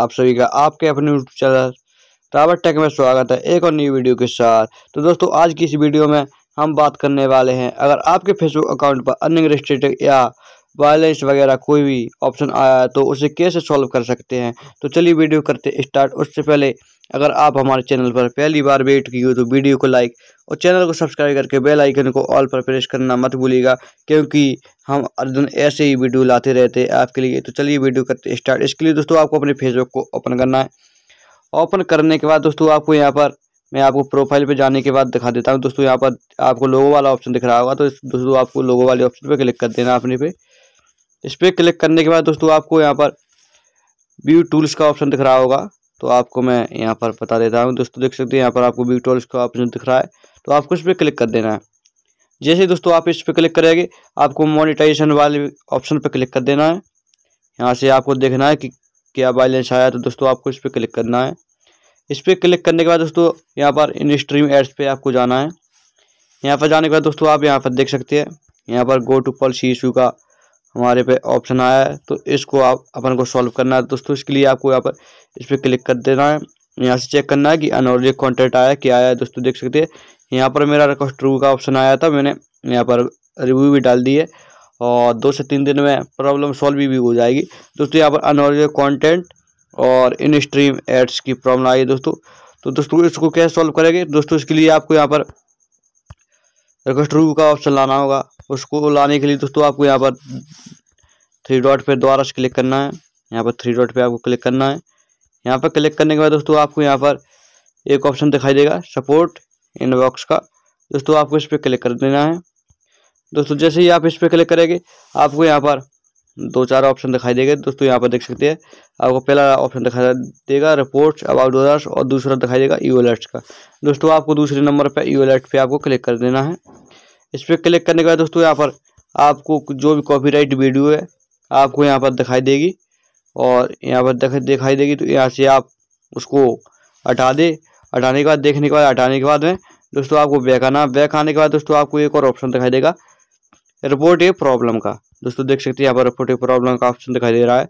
आप सभी का आपके अपने यूट्यूब चैनल रावर टेक में स्वागत है एक और नई वीडियो के साथ तो दोस्तों आज की इस वीडियो में हम बात करने वाले हैं अगर आपके फेसबुक अकाउंट पर अनरिस्ट्रिक्टेड या वायलेंस वगैरह कोई भी ऑप्शन आया तो उसे कैसे सॉल्व कर सकते हैं तो चलिए वीडियो करते स्टार्ट उससे पहले अगर आप हमारे चैनल पर पहली बार वेट की हो तो वीडियो को लाइक और चैनल को सब्सक्राइब करके बेल आइकन को ऑल पर प्रेस करना मत भूलिएगा क्योंकि हम अर्जुन ऐसे ही वीडियो लाते रहते हैं आपके लिए तो चलिए वीडियो करते स्टार्ट इसके लिए दोस्तों आपको अपने फेसबुक को ओपन करना है ओपन करने के बाद दोस्तों आपको यहाँ पर मैं आपको प्रोफाइल पर जाने के बाद दिखा देता हूँ दोस्तों यहाँ पर आपको लोगो वाला ऑप्शन दिख रहा होगा तो दोस्तों आपको लोगो वाले ऑप्शन पर क्लिक कर देना अपने पर इस पर क्लिक करने के बाद दोस्तों आपको यहाँ पर व्यू टूल्स का ऑप्शन दिख रहा होगा तो आपको मैं यहाँ पर बता देता हूँ दोस्तों देख सकते हैं यहाँ पर आपको व्यू टूल्स का ऑप्शन दिख रहा है तो आपको इस पर क्लिक कर देना है जैसे दोस्तों आप इस पर क्लिक करेंगे आपको मोनिटाइजेशन वाले ऑप्शन पर क्लिक कर देना है यहाँ से आपको देखना है कि क्या बैलेंस आया तो दोस्तों आपको इस पर क्लिक करना है इस पर क्लिक करने के बाद दोस्तों यहाँ पर इन स्ट्रीम एड्स पर आपको जाना है यहाँ पर जाने के बाद दोस्तों आप यहाँ पर देख सकते हैं यहाँ पर गो टू पॉलिसी इशू का हमारे पे ऑप्शन आया है तो इसको आप अपन को सॉल्व करना है दोस्तों इसके लिए आपको यहाँ पर इस पर क्लिक कर देना है यहाँ से चेक करना है कि अनऑर्जिक कॉन्टेक्ट आया क्या आया है दोस्तों देख सकते हैं यहाँ पर मेरा रिक्वेस्ट रिव्यू का ऑप्शन आया था मैंने यहाँ पर रिव्यू भी डाल दी है और दो से तीन दिन में प्रॉब्लम सॉल्व भी, भी हो जाएगी दोस्तों यहाँ पर अनऑर्जिक कॉन्टेंट और इन स्ट्रीम एड्स की प्रॉब्लम आई है दोस्तों तो दोस्तों इसको कैसे सॉल्व करेंगे दोस्तों इसके लिए आपको यहाँ पर रिक्वेस्ट रू का ऑप्शन लाना होगा उसको लाने के लिए दोस्तों आपको यहाँ पर थ्री डॉट पर दोबारा से क्लिक करना है यहाँ पर थ्री डॉट पर आपको क्लिक करना है यहाँ पर क्लिक करने के बाद दोस्तों आपको यहाँ पर एक ऑप्शन दिखाई देगा सपोर्ट इनबॉक्स का दोस्तों आपको इस पर क्लिक कर देना है दोस्तों जैसे ही आप इस पर क्लिक करेंगे आपको यहाँ पर दो चार ऑप्शन दिखाई देगा दोस्तों यहाँ पर देख सकते हैं आपको पहला ऑप्शन दिखाई देगा रिपोर्ट्स अबाउट अलर्ट्स और दूसरा दिखाई देगा ई का दोस्तों आपको दूसरे नंबर पर ई अलर्ट पर आपको क्लिक कर देना है इस पर क्लिक करने के बाद दोस्तों यहाँ पर आपको जो भी कॉपीराइट वीडियो है आपको यहाँ पर दिखाई देगी और यहाँ पर दिखाई देगी तो यहाँ से आप उसको हटा दे हटाने के बाद देखने के बाद हटाने के बाद में दोस्तों आपको बैक आना बैक आने के बाद दोस्तों आपको एक और ऑप्शन दिखाई देगा रिपोर्ट ए प्रॉब्लम का दोस्तों देख सकते हैं यहाँ पर रिपोर्ट ए प्रॉब्लम का ऑप्शन दिखाई दे रहा है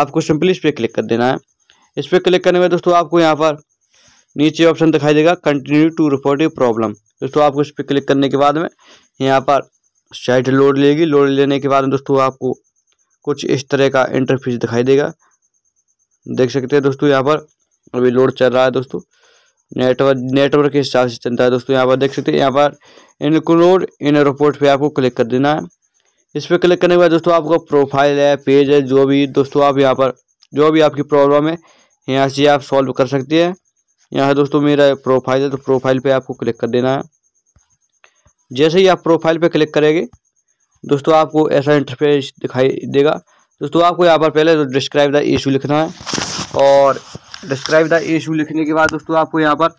आपको सिंपली इस पर क्लिक कर देना है इस पर क्लिक करने के बाद दोस्तों आपको यहाँ पर नीचे ऑप्शन दिखाई देगा continue to report a problem दोस्तों आपको इस पर क्लिक करने के बाद में यहाँ पर साइट लोड लेगी लोड लेने के बाद दोस्तों आपको कुछ इस तरह का इंटरफेस दिखाई देगा देख सकते हैं दोस्तों यहाँ पर अभी लोड चल रहा है दोस्तों नेटवर्क नेटवर्क के हिसाब से चलता है दोस्तों यहाँ पर देख सकते हैं यहाँ पर इनक्लूड इन रिपोर्ट पे आपको क्लिक कर देना है इस पर क्लिक करने के बाद दोस्तों आपका प्रोफाइल है पेज है जो भी दोस्तों आप यहाँ पर जो भी आपकी प्रॉब्लम है यहाँ से आप सॉल्व कर सकते हैं यहाँ है दोस्तों मेरा प्रोफाइल है तो प्रोफाइल पे आपको क्लिक कर देना है जैसे ही आप प्रोफाइल पे क्लिक करेंगे दोस्तों आपको ऐसा इंटरफेस दिखाई देगा दोस्तों आपको यहाँ पर पहले डिस्क्राइब द इशू लिखना है और डिस्क्राइब द इशू लिखने के बाद दोस्तों आपको यहाँ पर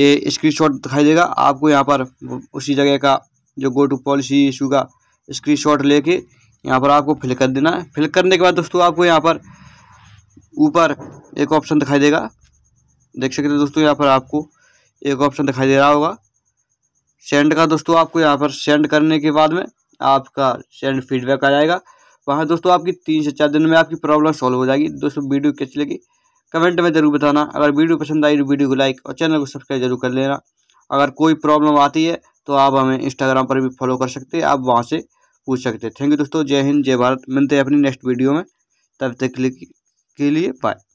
ये शॉट दिखाई देगा आपको यहाँ पर उसी जगह का जो गो टू पॉलिसी इशू का स्क्रीनशॉट लेके यहाँ पर आपको फिल कर देना है फिल करने के बाद दोस्तों आपको यहाँ पर ऊपर एक ऑप्शन दिखाई देगा देख सकते हो दोस्तों यहाँ पर आपको एक ऑप्शन दिखाई दे रहा होगा सेंड का दोस्तों आपको यहाँ पर सेंड करने के बाद में आपका सेंड फीडबैक आ जाएगा वहाँ दोस्तों आपकी तीन से चार दिन में आपकी प्रॉब्लम सॉल्व हो जाएगी दोस्तों वीडियो कैसी लगी कमेंट में ज़रूर बताना अगर वीडियो पसंद आई तो वीडियो को लाइक और चैनल को सब्सक्राइब जरूर कर लेना अगर कोई प्रॉब्लम आती है तो आप हमें इंस्टाग्राम पर भी फॉलो कर सकते हैं आप वहाँ से पूछ सकते हैं थैंक यू दोस्तों जय हिंद जय भारत मिलते हैं अपनी नेक्स्ट वीडियो में तब तक के लिए बाय